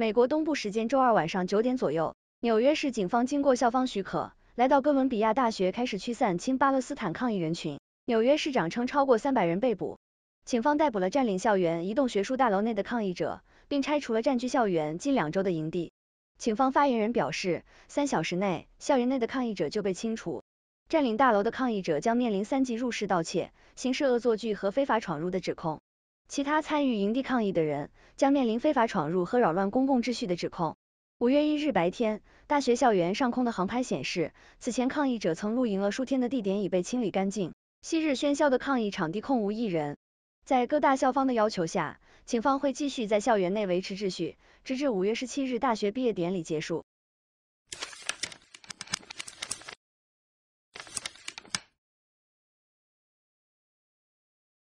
美国东部时间周二晚上九点左右，纽约市警方经过校方许可，来到哥伦比亚大学开始驱散亲巴勒斯坦抗议人群。纽约市长称，超过三百人被捕。警方逮捕了占领校园一栋学术大楼内的抗议者，并拆除了占据校园近两周的营地。警方发言人表示，三小时内，校园内的抗议者就被清除。占领大楼的抗议者将面临三级入室盗窃、刑事恶作剧和非法闯入的指控。其他参与营地抗议的人将面临非法闯入和扰乱公共秩序的指控。五月一日白天，大学校园上空的航拍显示，此前抗议者曾露营了数天的地点已被清理干净，昔日喧嚣的抗议场地空无一人。在各大校方的要求下，警方会继续在校园内维持秩序，直至五月十七日大学毕业典礼结束。